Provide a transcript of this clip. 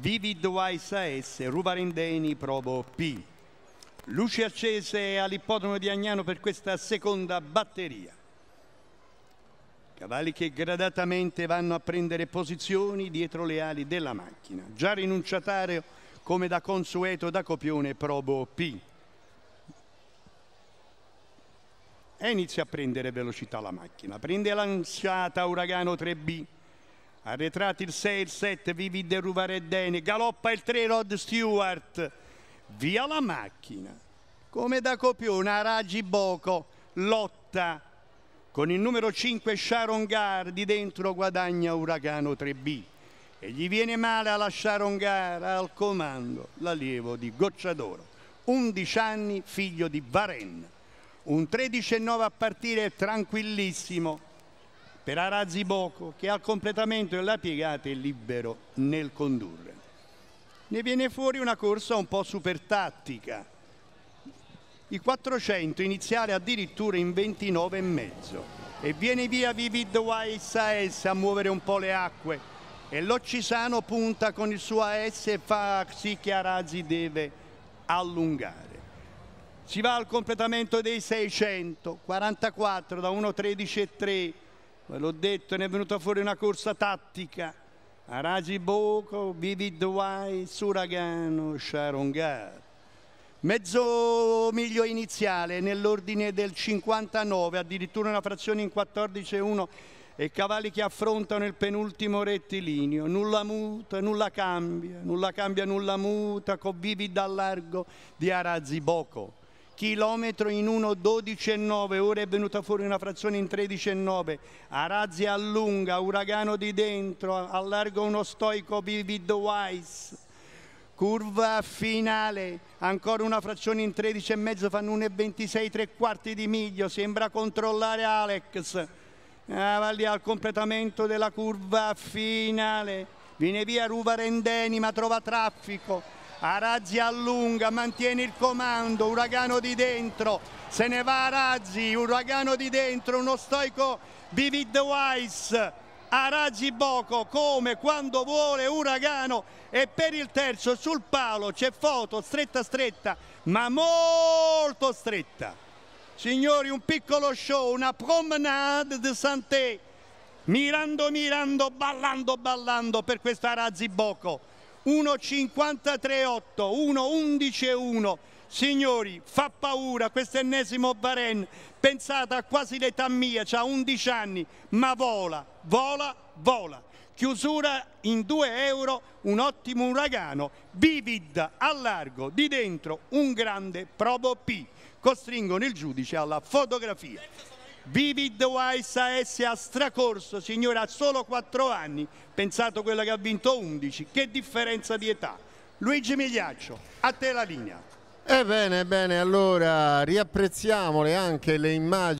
Vivid Wise AS, Ruvarindeni Provo P. Luci accese all'ippodromo di Agnano per questa seconda batteria. Cavalli che gradatamente vanno a prendere posizioni dietro le ali della macchina. Già rinunciatario come da consueto da copione Probo P. E inizia a prendere velocità la macchina. Prende lanciata Uragano 3B arretrati il 6 il 7 Vivi De Ruvareddene galoppa il 3 Rod Stewart via la macchina come da copione a Raggi Boco lotta con il numero 5 Sharon gar di dentro guadagna Uragano 3B e gli viene male a lasciare un gara al comando l'allievo di Gocciadoro 11 anni figlio di varen un 13 e 9 a partire tranquillissimo per Arazi Boco che al completamento della piegata è libero nel condurre. Ne viene fuori una corsa un po' super tattica. I 400 iniziale addirittura in 29,5 e viene via Vivid Weiss AS a muovere un po' le acque e l'Occisano punta con il suo AS e fa sì che Arazi deve allungare. Si va al completamento dei 600, 44 da 1,13,3 ve l'ho detto, ne è venuta fuori una corsa tattica. Aragi Boco, Vivid Wai, Suragano, Sharongar. Mezzo miglio iniziale nell'ordine del 59, addirittura una frazione in 14,1 e cavalli che affrontano il penultimo rettilineo, nulla muta, nulla cambia, nulla cambia, nulla muta, con vivi dal largo di Arazzi Boco chilometro in 1.12.9, ora è venuta fuori una frazione in 13.9, Arazzi allunga, uragano di dentro, allarga uno stoico Vivid Wise, curva finale, ancora una frazione in 13.5, fanno 1.26, tre quarti di miglio, sembra controllare Alex, ah, lì al completamento della curva finale, viene via Ruva Rendeni ma trova traffico, Arazzi allunga, mantiene il comando, Uragano di dentro, se ne va Arazzi, Uragano di dentro, uno stoico Vivid Weiss. Arazzi Boco come quando vuole Uragano e per il terzo sul palo c'è foto stretta stretta ma molto stretta signori un piccolo show una promenade de santé mirando mirando ballando ballando per questa Arazzi Boco 1.53.8, 1.11.1. Signori, fa paura questo ennesimo Bahrain, pensate a quasi l'età mia, ha 11 anni, ma vola, vola, vola. Chiusura in 2 euro, un ottimo uragano, vivid, a largo, di dentro, un grande probo P. Costringono il giudice alla fotografia. Vivid Wise AS a stracorso, signora, ha solo 4 anni, pensato quella che ha vinto 11, che differenza di età. Luigi Migliaccio, a te la linea. Ebbene, bene, allora riapprezziamole anche le immagini.